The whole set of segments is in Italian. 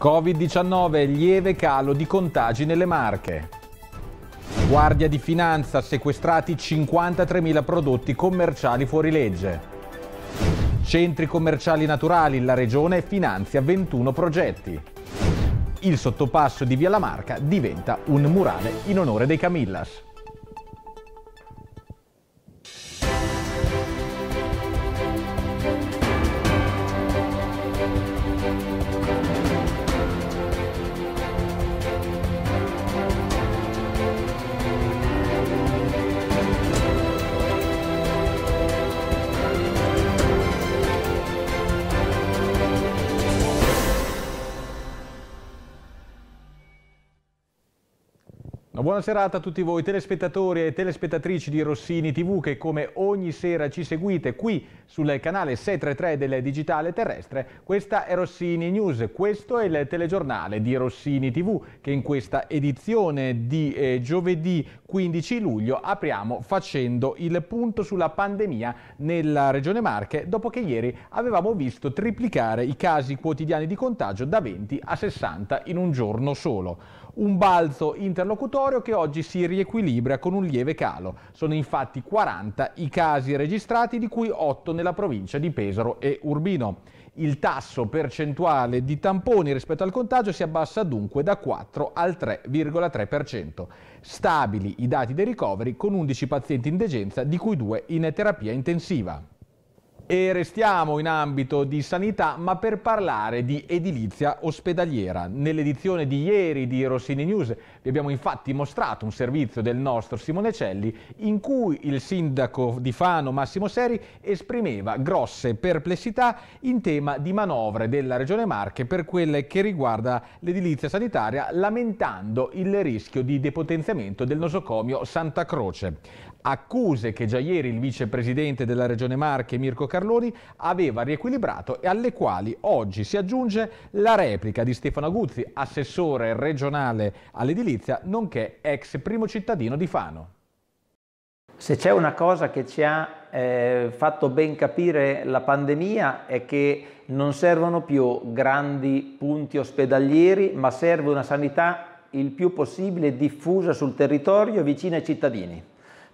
Covid-19, lieve calo di contagi nelle Marche. Guardia di Finanza, sequestrati 53.000 prodotti commerciali fuori legge. Centri commerciali naturali, la regione finanzia 21 progetti. Il sottopasso di Via La Marca diventa un murale in onore dei Camillas. Una buona serata a tutti voi telespettatori e telespettatrici di Rossini TV che come ogni sera ci seguite qui sul canale 633 del Digitale Terrestre. Questa è Rossini News, questo è il telegiornale di Rossini TV che in questa edizione di eh, giovedì 15 luglio apriamo facendo il punto sulla pandemia nella Regione Marche dopo che ieri avevamo visto triplicare i casi quotidiani di contagio da 20 a 60 in un giorno solo un balzo interlocutorio che oggi si riequilibra con un lieve calo. Sono infatti 40 i casi registrati, di cui 8 nella provincia di Pesaro e Urbino. Il tasso percentuale di tamponi rispetto al contagio si abbassa dunque da 4 al 3,3%. Stabili i dati dei ricoveri con 11 pazienti in degenza, di cui 2 in terapia intensiva. E restiamo in ambito di sanità, ma per parlare di edilizia ospedaliera. Nell'edizione di ieri di Rossini News vi abbiamo infatti mostrato un servizio del nostro Simone Celli in cui il sindaco di Fano Massimo Seri esprimeva grosse perplessità in tema di manovre della Regione Marche per quelle che riguarda l'edilizia sanitaria, lamentando il rischio di depotenziamento del nosocomio Santa Croce accuse che già ieri il vicepresidente della Regione Marche Mirko Carloni aveva riequilibrato e alle quali oggi si aggiunge la replica di Stefano Aguzzi, assessore regionale all'edilizia, nonché ex primo cittadino di Fano. Se c'è una cosa che ci ha eh, fatto ben capire la pandemia è che non servono più grandi punti ospedalieri, ma serve una sanità il più possibile diffusa sul territorio vicina ai cittadini.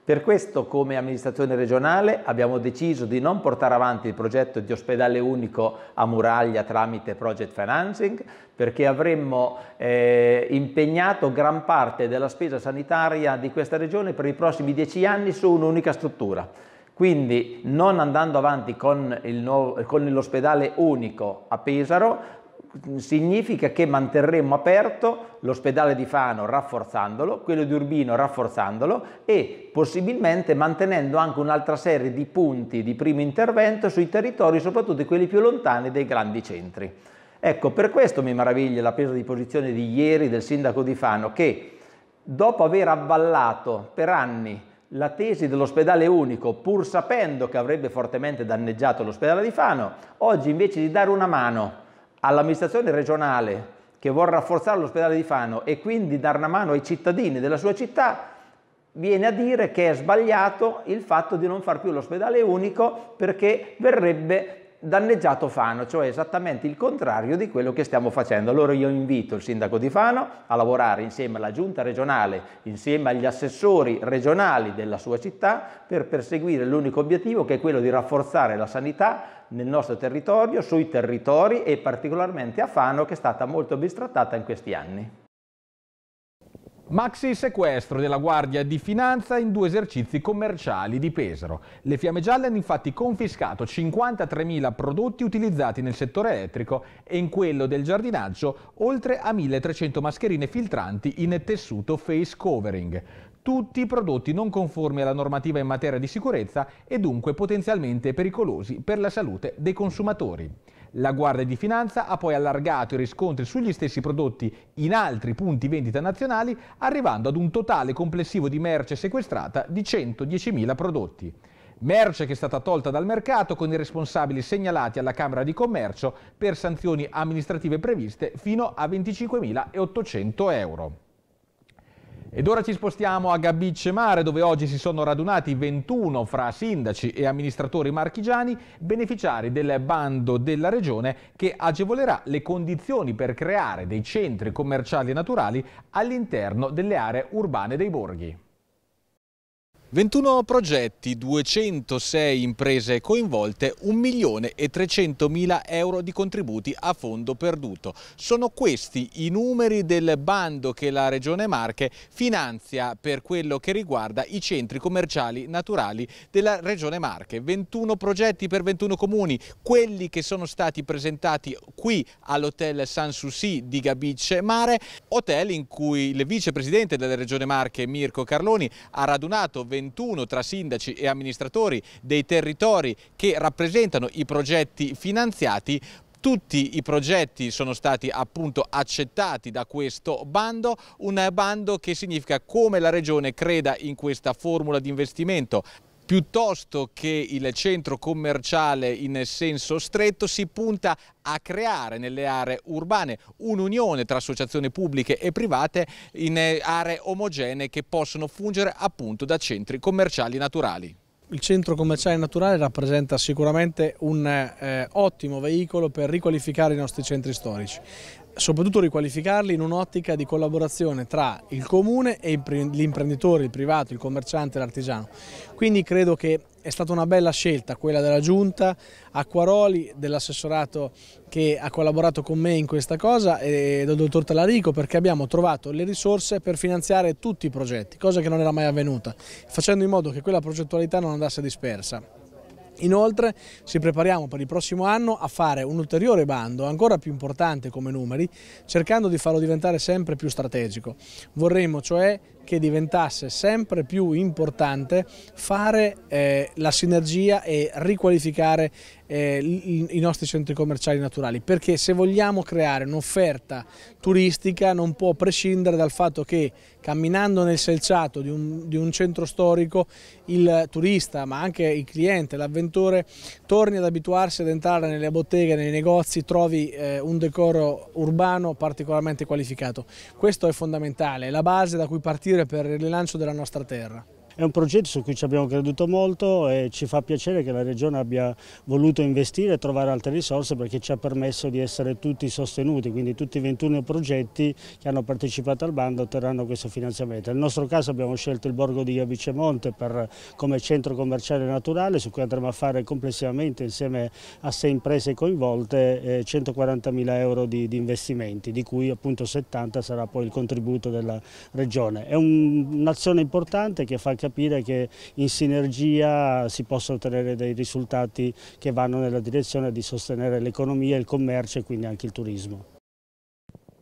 Per questo come amministrazione regionale abbiamo deciso di non portare avanti il progetto di ospedale unico a Muraglia tramite project financing perché avremmo eh, impegnato gran parte della spesa sanitaria di questa regione per i prossimi dieci anni su un'unica struttura. Quindi non andando avanti con l'ospedale unico a Pesaro significa che manterremo aperto l'ospedale di Fano rafforzandolo, quello di Urbino rafforzandolo e possibilmente mantenendo anche un'altra serie di punti di primo intervento sui territori, soprattutto quelli più lontani dei grandi centri. Ecco, per questo mi meraviglia la presa di posizione di ieri del sindaco di Fano che dopo aver avvallato per anni la tesi dell'ospedale unico, pur sapendo che avrebbe fortemente danneggiato l'ospedale di Fano, oggi invece di dare una mano all'amministrazione regionale che vuole rafforzare l'ospedale di Fano e quindi dare una mano ai cittadini della sua città, viene a dire che è sbagliato il fatto di non far più l'ospedale unico perché verrebbe danneggiato Fano, cioè esattamente il contrario di quello che stiamo facendo. Allora io invito il sindaco di Fano a lavorare insieme alla giunta regionale, insieme agli assessori regionali della sua città per perseguire l'unico obiettivo che è quello di rafforzare la sanità nel nostro territorio, sui territori e particolarmente a Fano che è stata molto bistrattata in questi anni. Maxi sequestro della Guardia di Finanza in due esercizi commerciali di Pesaro. Le Fiamme Gialle hanno infatti confiscato 53.000 prodotti utilizzati nel settore elettrico e in quello del giardinaggio oltre a 1.300 mascherine filtranti in tessuto face covering. Tutti prodotti non conformi alla normativa in materia di sicurezza e dunque potenzialmente pericolosi per la salute dei consumatori. La Guardia di Finanza ha poi allargato i riscontri sugli stessi prodotti in altri punti vendita nazionali, arrivando ad un totale complessivo di merce sequestrata di 110.000 prodotti. Merce che è stata tolta dal mercato con i responsabili segnalati alla Camera di Commercio per sanzioni amministrative previste fino a 25.800 euro. Ed ora ci spostiamo a Gabicce Mare dove oggi si sono radunati 21 fra sindaci e amministratori marchigiani beneficiari del bando della regione che agevolerà le condizioni per creare dei centri commerciali naturali all'interno delle aree urbane dei borghi. 21 progetti, 206 imprese coinvolte, 1 milione e 300 mila euro di contributi a fondo perduto. Sono questi i numeri del bando che la Regione Marche finanzia per quello che riguarda i centri commerciali naturali della Regione Marche. 21 progetti per 21 comuni, quelli che sono stati presentati qui all'Hotel San di Gabicce Mare, hotel in cui il vicepresidente della Regione Marche Mirko Carloni ha radunato 20 21 tra sindaci e amministratori dei territori che rappresentano i progetti finanziati tutti i progetti sono stati appunto accettati da questo bando, un bando che significa come la Regione creda in questa formula di investimento, piuttosto che il centro commerciale in senso stretto si punta a creare nelle aree urbane un'unione tra associazioni pubbliche e private in eh, aree omogenee che possono fungere appunto da centri commerciali naturali. Il centro commerciale naturale rappresenta sicuramente un eh, ottimo veicolo per riqualificare i nostri centri storici soprattutto riqualificarli in un'ottica di collaborazione tra il comune e l'imprenditore, il privato, il commerciante, l'artigiano. Quindi credo che è stata una bella scelta quella della Giunta, Acquaroli dell'assessorato che ha collaborato con me in questa cosa e del dottor Talarico perché abbiamo trovato le risorse per finanziare tutti i progetti, cosa che non era mai avvenuta, facendo in modo che quella progettualità non andasse dispersa. Inoltre ci prepariamo per il prossimo anno a fare un ulteriore bando, ancora più importante come numeri, cercando di farlo diventare sempre più strategico. Vorremmo cioè che diventasse sempre più importante fare eh, la sinergia e riqualificare eh, i, i nostri centri commerciali naturali, perché se vogliamo creare un'offerta turistica non può prescindere dal fatto che camminando nel selciato di un, di un centro storico il turista, ma anche il cliente, l'avventore, torni ad abituarsi ad entrare nelle botteghe, nei negozi, trovi eh, un decoro urbano particolarmente qualificato. Questo è fondamentale, è la base da cui partire per il rilancio della nostra terra. È un progetto su cui ci abbiamo creduto molto e ci fa piacere che la Regione abbia voluto investire e trovare altre risorse perché ci ha permesso di essere tutti sostenuti, quindi tutti i 21 progetti che hanno partecipato al bando otterranno questo finanziamento. Nel nostro caso abbiamo scelto il borgo di Iavicemonte come centro commerciale naturale su cui andremo a fare complessivamente insieme a sei imprese coinvolte 140 eh, mila euro di, di, investimenti, di cui appunto 70 sarà poi il contributo della Regione. È un'azione importante che fa anche capire che in sinergia si possono ottenere dei risultati che vanno nella direzione di sostenere l'economia, il commercio e quindi anche il turismo.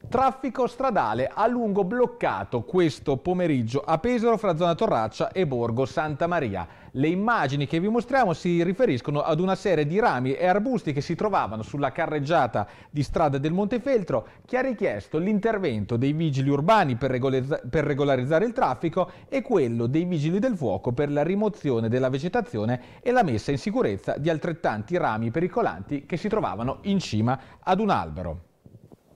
Traffico stradale a lungo bloccato questo pomeriggio a Pesaro fra zona Torraccia e Borgo Santa Maria. Le immagini che vi mostriamo si riferiscono ad una serie di rami e arbusti che si trovavano sulla carreggiata di strada del Montefeltro che ha richiesto l'intervento dei vigili urbani per, regolarizzare il traffico e quello dei vigili del fuoco per la rimozione della vegetazione e la messa in sicurezza di altrettanti rami pericolanti che si trovavano in cima ad un albero.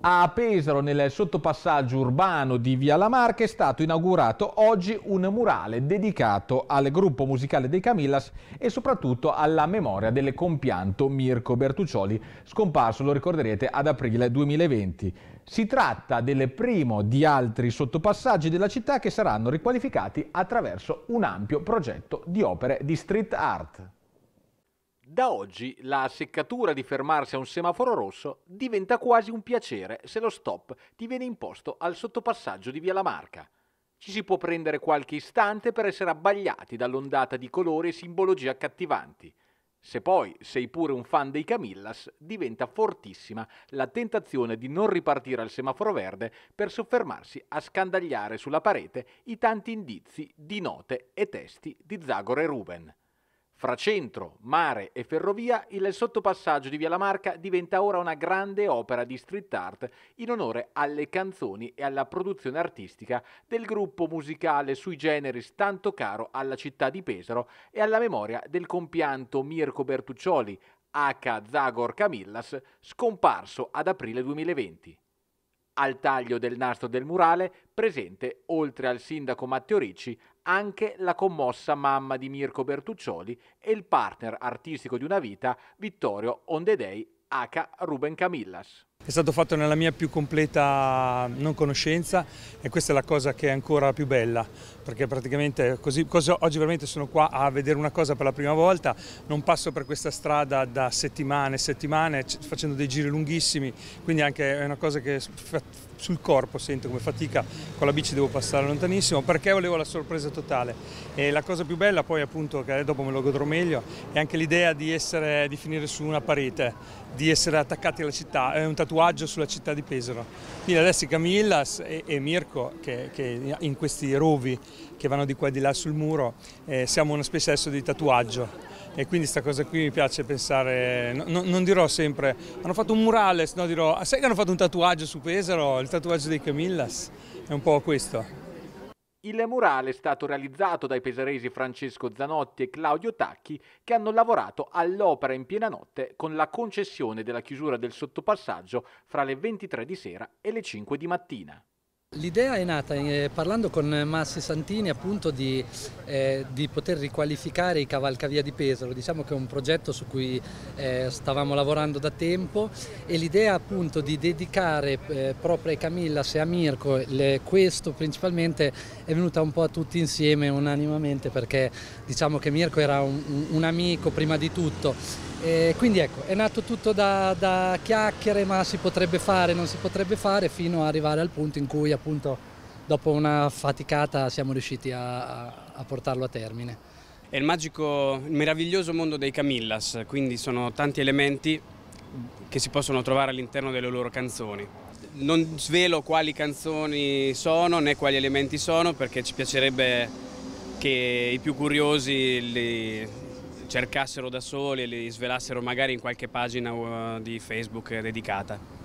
A Pesaro, nel sottopassaggio urbano di Via Lamarca, è stato inaugurato oggi un murale dedicato al gruppo musicale dei Camillas e soprattutto alla memoria del compianto Mirko Bertuccioli, scomparso, lo ricorderete, ad aprile 2020. Si tratta del primo di altri sottopassaggi della città che saranno riqualificati attraverso un ampio progetto di opere di street art. Da oggi la seccatura di fermarsi a un semaforo rosso diventa quasi un piacere se lo stop ti viene imposto al sottopassaggio di Via La Marca. Ci si può prendere qualche istante per essere abbagliati dall'ondata di colori e simbologie accattivanti. Se poi sei pure un fan dei Camillas, diventa fortissima la tentazione di non ripartire al semaforo verde per soffermarsi a scandagliare sulla parete i tanti indizi di note e testi di Zagor e Ruben. Fra centro, mare e ferrovia, il sottopassaggio di Via La Marca diventa ora una grande opera di street art in onore alle canzoni e alla produzione artistica del gruppo musicale sui generis tanto caro alla città di Pesaro e alla memoria del compianto Mirko Bertuccioli, H. Zagor Camillas, scomparso ad aprile 2020. Al taglio del nastro del murale, presente, oltre al sindaco Matteo Ricci, anche la commossa mamma di Mirko Bertuccioli e il partner artistico di una vita, Vittorio Ondedei, H. Ruben Camillas. È stato fatto nella mia più completa non conoscenza e questa è la cosa che è ancora più bella perché praticamente così, così, oggi veramente sono qua a vedere una cosa per la prima volta, non passo per questa strada da settimane e settimane facendo dei giri lunghissimi, quindi anche è una cosa che sul corpo sento come fatica, con la bici devo passare lontanissimo perché volevo la sorpresa totale e la cosa più bella poi appunto che dopo me lo godrò meglio è anche l'idea di, di finire su una parete, di essere attaccati alla città, è eh, un tatuaggio sulla città di Pesaro. Quindi adesso Camillas e, e Mirko che, che, in questi rovi che vanno di qua e di là sul muro eh, siamo una specie adesso di tatuaggio e quindi questa cosa qui mi piace pensare, no, non dirò sempre, hanno fatto un murales, no dirò, ah, sai che hanno fatto un tatuaggio su Pesaro, il tatuaggio dei Camillas, è un po' questo. Il murale è stato realizzato dai pesaresi Francesco Zanotti e Claudio Tacchi che hanno lavorato all'opera in piena notte con la concessione della chiusura del sottopassaggio fra le 23 di sera e le 5 di mattina. L'idea è nata eh, parlando con Massi Santini appunto di, eh, di, poter riqualificare i Cavalcavia di Pesaro, diciamo che è un progetto su cui eh, stavamo lavorando da tempo e l'idea appunto di dedicare eh, proprio a Camillas e a Mirko le, questo principalmente è venuta un po' a tutti insieme unanimamente perché diciamo che Mirko era un, un amico prima di tutto e quindi ecco, è nato tutto da, da chiacchiere ma si potrebbe fare, non si potrebbe fare fino ad arrivare al punto in cui appunto dopo una faticata siamo riusciti a, a portarlo a termine. È il magico, il meraviglioso mondo dei Camillas, quindi sono tanti elementi che si possono trovare all'interno delle loro canzoni. Non svelo quali canzoni sono né quali elementi sono perché ci piacerebbe che i più curiosi li cercassero da soli e li svelassero magari in qualche pagina uh, di Facebook dedicata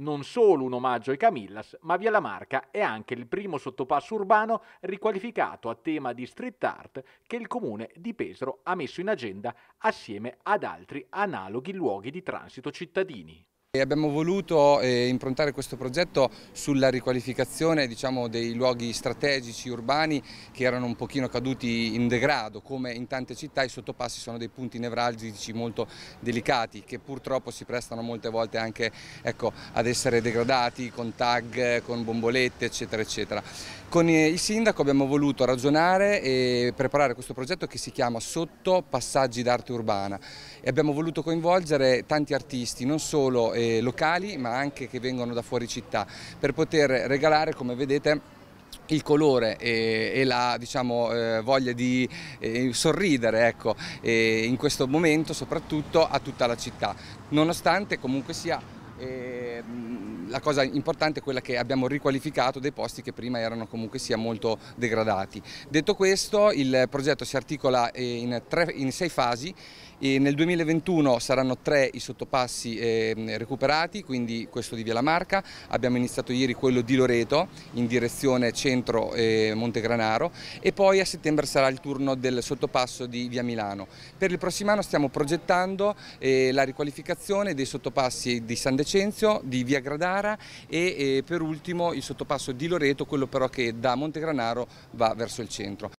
non solo un omaggio ai Camillas, ma Via La Marca è anche il primo sottopasso urbano riqualificato a tema di street art che il comune di Pesaro ha messo in agenda assieme ad altri analoghi luoghi di transito cittadini. Abbiamo voluto eh, improntare questo progetto sulla riqualificazione diciamo, dei luoghi strategici urbani che erano un pochino caduti in degrado, come in tante città i sottopassi sono dei punti nevralgici molto delicati che purtroppo si prestano molte volte anche ecco, ad essere degradati con tag, con bombolette eccetera eccetera. Con eh, il sindaco abbiamo voluto ragionare e preparare questo progetto che si chiama Sotto Passaggi d'arte urbana e abbiamo voluto coinvolgere tanti artisti, non solo eh, locali ma anche che vengono da fuori città, per poter regalare, come vedete, il colore e, e la diciamo, eh, voglia di eh, sorridere ecco, in questo momento soprattutto a tutta la città, nonostante comunque sia ehm, la cosa importante è quella che abbiamo riqualificato dei posti che prima erano comunque sia molto degradati. Detto questo il progetto si articola eh, in, tre, in sei fasi e nel 2021 saranno tre i sottopassi eh, recuperati, quindi questo di Via La Marca, abbiamo iniziato ieri quello di Loreto in direzione centro eh, Montegranaro e poi a settembre sarà il turno del sottopasso di Via Milano. Per il prossimo anno stiamo progettando eh, la riqualificazione dei sottopassi di San Decenzio, di Via Gradara e ehm, per ultimo il sottopasso di Loreto, quello però che da Montegranaro va verso il centro.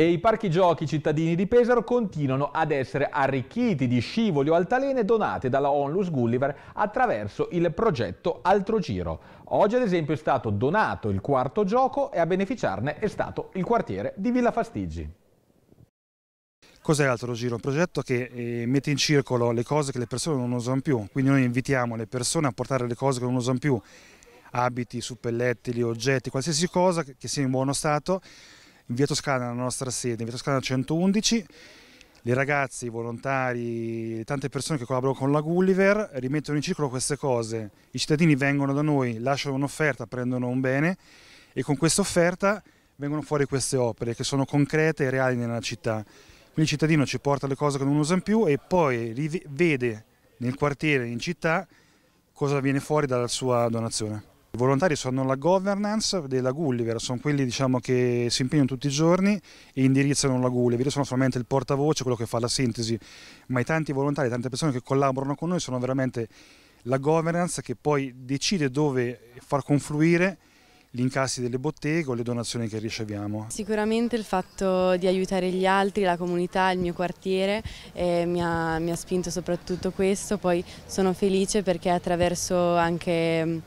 E i parchi giochi cittadini di Pesaro continuano ad essere arricchiti di scivoli o altalene donate dalla Onlus Gulliver attraverso il progetto Altro Giro. Oggi ad esempio è stato donato il quarto gioco e a beneficiarne è stato il quartiere di Villa Fastigi. Cos'è l'altro giro? Un progetto che eh, mette in circolo le cose che le persone non usano più, quindi noi invitiamo le persone a portare le cose che non usano più, abiti, suppellettili, oggetti, qualsiasi cosa che sia in buono stato in via Toscana, la nostra sede, in via Toscana 111. Le ragazze, i volontari, tante persone che collaborano con la Gulliver rimettono in circolo queste cose. I cittadini vengono da noi, lasciano un'offerta, prendono un bene e con questa offerta vengono fuori queste opere che sono concrete e reali nella città. Quindi il cittadino ci porta le cose che non usa in più e poi vede nel quartiere, in città, cosa viene fuori dalla sua donazione. I volontari sono la governance della Gulliver, sono quelli diciamo, che si impegnano tutti i giorni e indirizzano la Gulliver. Io sono solamente il portavoce, quello che fa la sintesi, ma i tanti volontari, tante persone che collaborano con noi sono veramente la governance che poi decide dove far confluire gli incassi delle botteghe o le donazioni che riceviamo? Sicuramente il fatto di aiutare gli altri, la comunità, il mio quartiere eh, mi, ha, mi, ha, spinto soprattutto questo, poi sono felice perché attraverso anche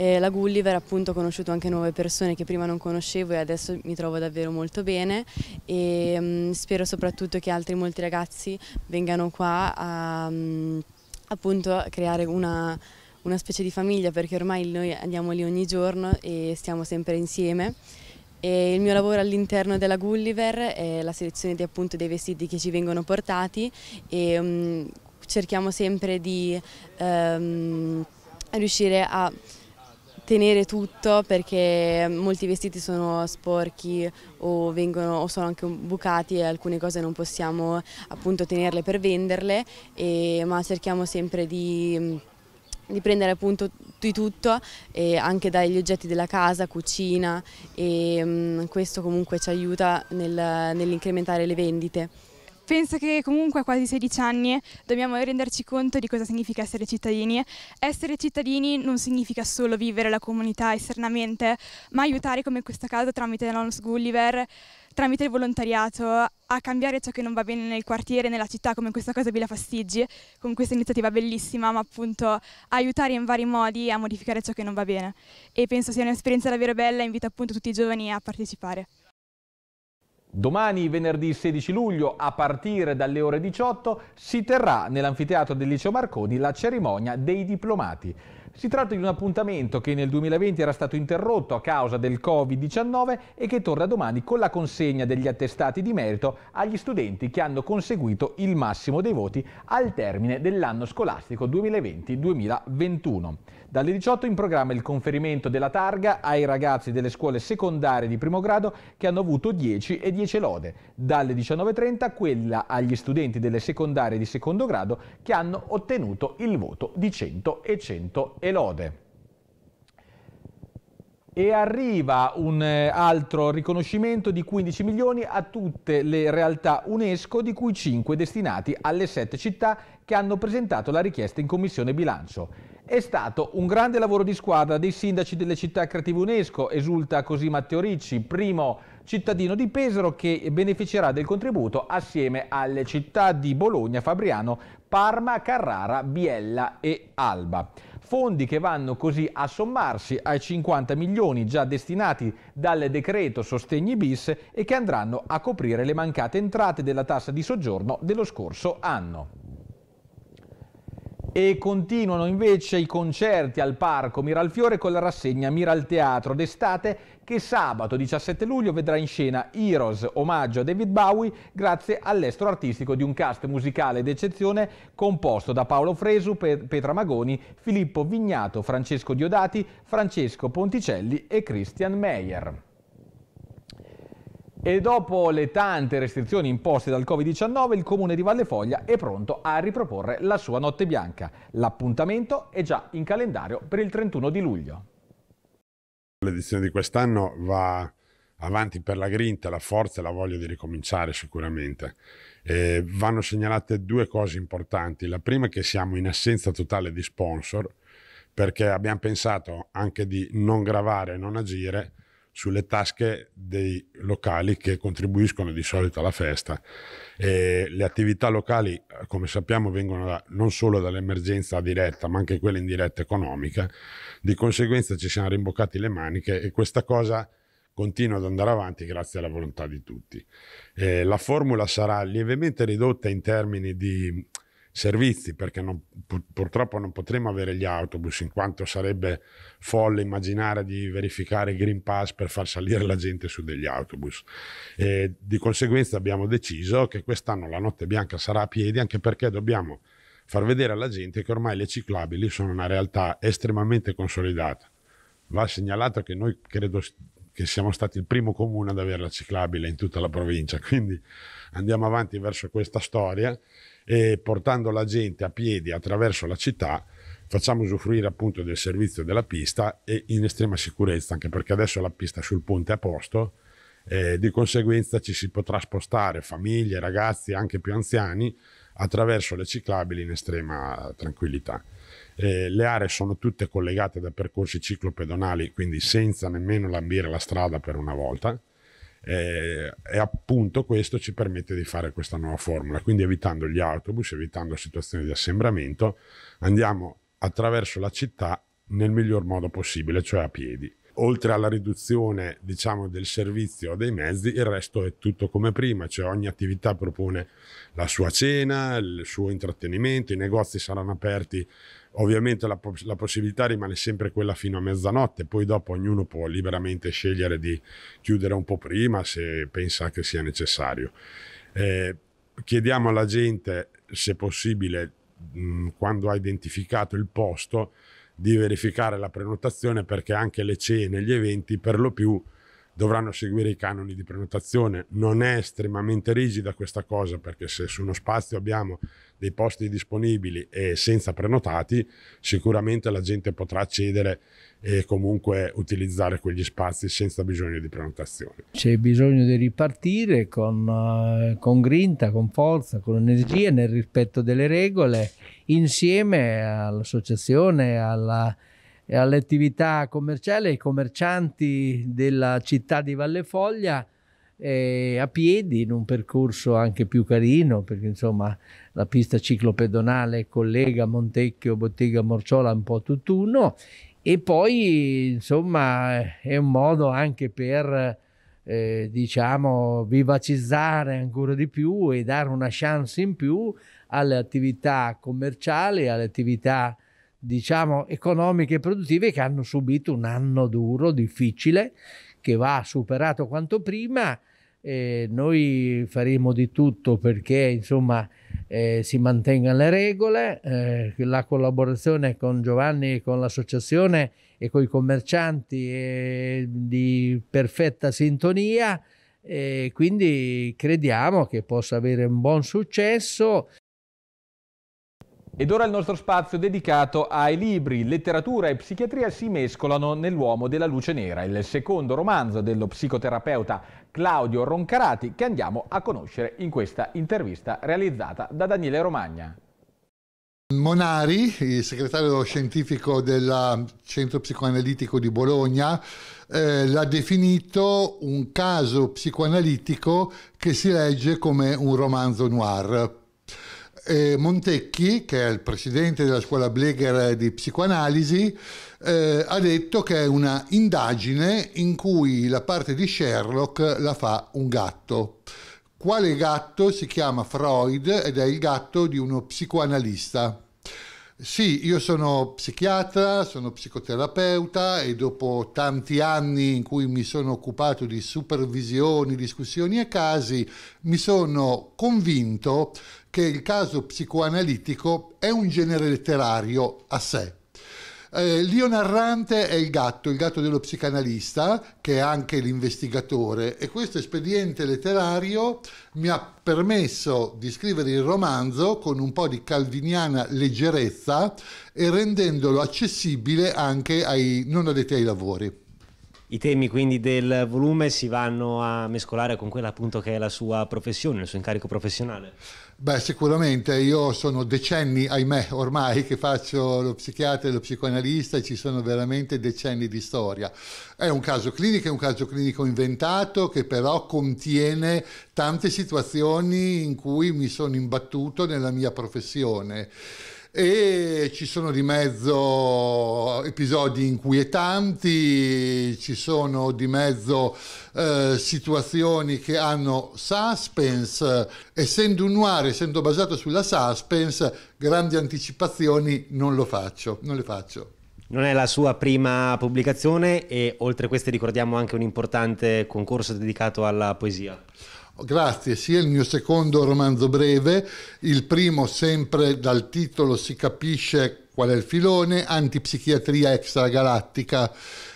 e la Gulliver appunto ho conosciuto anche nuove persone che prima non conoscevo e adesso mi trovo davvero molto bene e um, spero soprattutto che altri molti ragazzi vengano qua a um, appunto creare una, una specie di famiglia perché ormai noi andiamo lì ogni giorno e stiamo sempre insieme. E il mio lavoro all'interno della Gulliver è la selezione di, appunto, dei vestiti che ci vengono portati e um, cerchiamo sempre di ehm, riuscire a tenere tutto perché molti vestiti sono sporchi o, vengono, o sono anche bucati e alcune cose non possiamo appunto tenerle per venderle, e, ma cerchiamo sempre di, di prendere appunto di tutto, anche dagli oggetti della casa, cucina e mm, questo comunque ci aiuta nel, nell'incrementare le vendite. Penso che comunque a quasi 16 anni dobbiamo renderci conto di cosa significa essere cittadini. Essere cittadini non significa solo vivere la comunità esternamente, ma aiutare come in questo caso tramite l'Onus Gulliver, tramite il volontariato, a cambiare ciò che non va bene nel quartiere, nella città, come in questo caso Villa Fastiggi, con questa iniziativa bellissima, ma appunto aiutare in vari modi a modificare ciò che non va bene. E penso sia un'esperienza davvero bella, e invito appunto tutti i giovani a partecipare. Domani, venerdì 16 luglio, a partire dalle ore 18, si terrà nell'anfiteatro del Liceo Marconi la cerimonia dei diplomati. Si tratta di un appuntamento che nel 2020 era stato interrotto a causa del Covid-19 e che torna domani con la consegna degli attestati di merito agli studenti che hanno conseguito il massimo dei voti al termine dell'anno scolastico 2020-2021. Dalle 18 in programma il conferimento della targa ai ragazzi delle scuole secondarie di primo grado che hanno avuto 10 e 10 lode. Dalle 19.30 quella agli studenti delle secondarie di secondo grado che hanno ottenuto il voto di 100 e 100 e lode. E arriva un eh, altro riconoscimento di 15 milioni a tutte le realtà UNESCO, di cui 5 destinati alle 7 città che hanno presentato la richiesta in Commissione Bilancio. È stato un grande lavoro di squadra dei sindaci delle città creative UNESCO, esulta così Matteo Ricci, primo cittadino di Pesaro che beneficerà del contributo assieme alle città di Bologna, Fabriano, Parma, Carrara, Biella e Alba. Fondi che vanno così a sommarsi ai 50 milioni già destinati dal decreto Sostegni bis e che andranno a coprire le mancate entrate della tassa di soggiorno dello scorso anno. E continuano invece i concerti al Parco Miralfiore con la rassegna Miral Teatro d'estate che sabato 17 luglio vedrà in scena Heroes, omaggio a David Bowie grazie all'estro artistico di un cast musicale d'eccezione composto da Paolo Fresu, Petra Magoni, Filippo Vignato, Francesco Diodati, Francesco Ponticelli e Christian Meyer. E dopo le tante restrizioni imposte dal Covid-19, il comune di Valle Foglia è pronto a riproporre la sua notte bianca. L'appuntamento è già in calendario per il 31 di luglio. L'edizione di quest'anno va avanti per la grinta, la forza e la voglia di ricominciare sicuramente. Eh, vanno segnalate due cose importanti. La prima è che siamo in assenza totale di sponsor perché abbiamo pensato anche di non gravare, e non agire sulle tasche dei locali che contribuiscono di solito alla festa. E le attività locali, come sappiamo, vengono da, non solo dall'emergenza diretta, ma anche quella indiretta economica. Di conseguenza ci siamo rimboccati le maniche e questa cosa continua ad andare avanti grazie alla volontà di tutti. Eh, la formula sarà lievemente ridotta in termini di servizi, perché non, purtroppo non potremo avere gli autobus, in quanto sarebbe folle immaginare di verificare Green Pass per far salire la gente su degli autobus. E di conseguenza abbiamo deciso che quest'anno la notte bianca sarà a piedi, anche perché dobbiamo far vedere alla gente che ormai le ciclabili sono una realtà estremamente consolidata. Va segnalato che noi credo che siamo stati il primo comune ad averla ciclabile in tutta la provincia, quindi andiamo avanti verso questa storia e portando la gente a piedi attraverso la città facciamo usufruire appunto del servizio della pista e in estrema sicurezza anche perché adesso la pista sul ponte è a posto eh, di conseguenza ci si potrà spostare famiglie, ragazzi, anche più anziani attraverso le ciclabili in estrema tranquillità. Eh, le aree sono tutte collegate da percorsi ciclopedonali, quindi senza nemmeno lambire la strada per una volta e, eh, e, appunto questo ci permette di fare questa nuova formula, quindi evitando gli autobus, evitando situazioni di assembramento, andiamo attraverso la città nel miglior modo possibile, cioè a piedi. Oltre alla riduzione diciamo, del servizio dei mezzi, il resto è tutto come prima, cioè ogni attività propone la sua cena, il suo intrattenimento, i negozi saranno aperti Ovviamente la, la, possibilità rimane sempre quella fino a mezzanotte, poi dopo ognuno può liberamente scegliere di chiudere un po' prima se pensa che sia necessario. Eh, chiediamo alla gente, se possibile, mh, mm, quando ha identificato il posto, di verificare la prenotazione perché anche le cene, gli eventi per lo più dovranno seguire i canoni di prenotazione. Non è estremamente rigida questa cosa perché se su uno spazio abbiamo dei posti disponibili e senza prenotati, sicuramente la gente potrà accedere e comunque utilizzare quegli spazi senza bisogno di prenotazione. C'è bisogno di ripartire con, eh, con grinta, con forza, con energia, nel rispetto delle regole, insieme all'associazione, alla e alle attività commerciali, ai commercianti della città di Valle Foglia eh, a piedi in un percorso anche più carino perché insomma la pista ciclopedonale collega Montecchio, Bottega Morciola un po' tutt'uno e poi insomma è un modo anche per eh, diciamo vivacizzare ancora di più e dare una chance in più alle attività commerciali, alle attività diciamo, economiche e produttive che hanno subito un anno duro, difficile, che va superato quanto prima. Eh, noi faremo di tutto perché insomma, eh, si mantengano le regole, eh, la collaborazione con Giovanni e con l'associazione e con i commercianti è di perfetta sintonia e quindi crediamo che possa avere un buon successo ed ora il nostro spazio dedicato ai libri. Letteratura e psichiatria si mescolano nell'Uomo della luce nera, il secondo romanzo dello psicoterapeuta Claudio Roncarati che andiamo a conoscere in questa intervista realizzata da Daniele Romagna. Monari, il segretario scientifico del Centro Psicoanalitico di Bologna, eh, l'ha definito un caso psicoanalitico che si legge come un romanzo noir eh, Montecchi, che è il presidente della scuola Bleger di psicoanalisi, eh, ha detto che è una indagine in cui la parte di Sherlock la fa un gatto. Quale gatto si chiama Freud ed è il gatto di uno psicoanalista. Sì, io sono psichiatra, sono psicoterapeuta e dopo tanti anni in cui mi sono occupato di supervisioni, discussioni e casi, mi sono convinto che il caso psicoanalitico è un genere letterario a sé. Eh, L'io narrante è il gatto, il gatto dello psicanalista, che è anche l'investigatore, e questo espediente letterario mi ha permesso di scrivere il romanzo con un po' di calviniana leggerezza e rendendolo accessibile anche ai non addetti ai lavori. I temi quindi del volume si vanno a mescolare con quella appunto che è la sua professione, il suo incarico professionale? Beh, sicuramente, io sono decenni, ahimè, ormai che faccio lo psichiatra e lo psicoanalista e ci sono veramente decenni di storia. È un caso clinico, è un caso clinico inventato che però contiene tante situazioni in cui mi sono imbattuto nella mia professione e ci sono di mezzo episodi inquietanti, ci sono di mezzo eh, situazioni che hanno suspense, essendo un noir, essendo basato sulla suspense, grandi anticipazioni non lo faccio, non le faccio. Non è la sua prima pubblicazione e oltre a queste ricordiamo anche un importante concorso dedicato alla poesia. Grazie, sia il mio secondo romanzo breve, il primo sempre dal titolo si capisce qual è il filone, antipsichiatria extragalattica.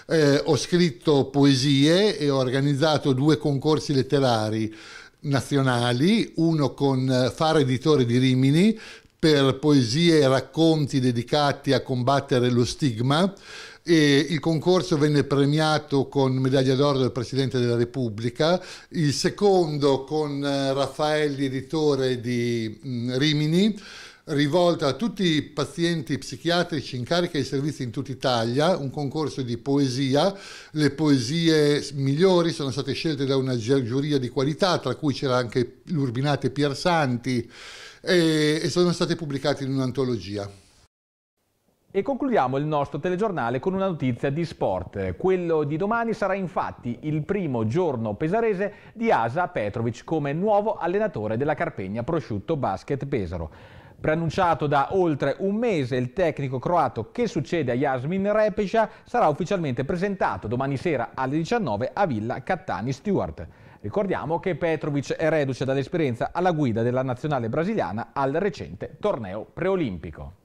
Eh, ho scritto poesie e ho organizzato due concorsi letterari nazionali, uno con eh, Fare Editore di Rimini per poesie e racconti dedicati a combattere lo stigma e il concorso venne premiato con medaglia d'oro del Presidente della Repubblica, il secondo con eh, Raffaelli, editore di mm, Rimini, rivolta a tutti i pazienti psichiatrici in carica e servizi in tutta Italia, un concorso di poesia. Le poesie migliori sono state scelte da una giuria di qualità, tra cui c'era anche l'Urbinate Piersanti, e sono state pubblicate in un'antologia. E concludiamo il nostro telegiornale con una notizia di sport. Quello di domani sarà infatti il primo giorno pesarese di Asa Petrovic come nuovo allenatore della Carpegna Prosciutto Basket Pesaro. Preannunciato da oltre un mese, il tecnico croato che succede a Jasmin Repecia sarà ufficialmente presentato domani sera alle 19 a Villa Cattani Stewart. Ricordiamo che Petrovic è reduce dall'esperienza alla guida della nazionale brasiliana al recente torneo preolimpico.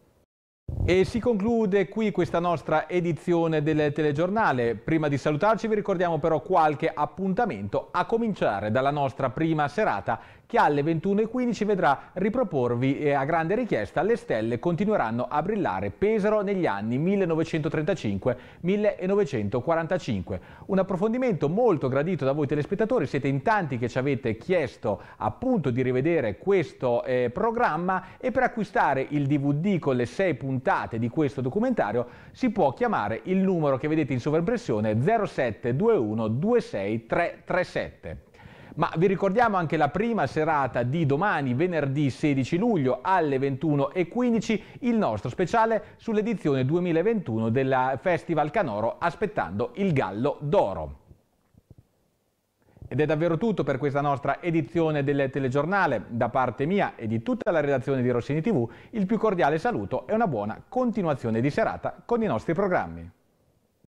E si conclude qui questa nostra edizione del telegiornale. Prima di salutarci vi ricordiamo però qualche appuntamento a cominciare dalla nostra prima serata che alle 21.15 vedrà riproporvi eh, a grande richiesta le stelle continueranno a brillare Pesaro negli anni 1935-1945. Un approfondimento molto gradito da voi telespettatori, siete in tanti che ci avete chiesto appunto di rivedere questo eh, programma e per acquistare il DVD con le sei puntate di questo documentario si può chiamare il numero che vedete in sovraimpressione 0721 26337 ma vi ricordiamo anche la prima serata di domani, venerdì 16 luglio alle 21.15, il nostro speciale sull'edizione 2021 del Festival Canoro aspettando il Gallo d'Oro. Ed è davvero tutto per questa nostra edizione del telegiornale. Da parte mia e di tutta la redazione di Rossini TV, il più cordiale saluto e una buona continuazione di serata con i nostri programmi.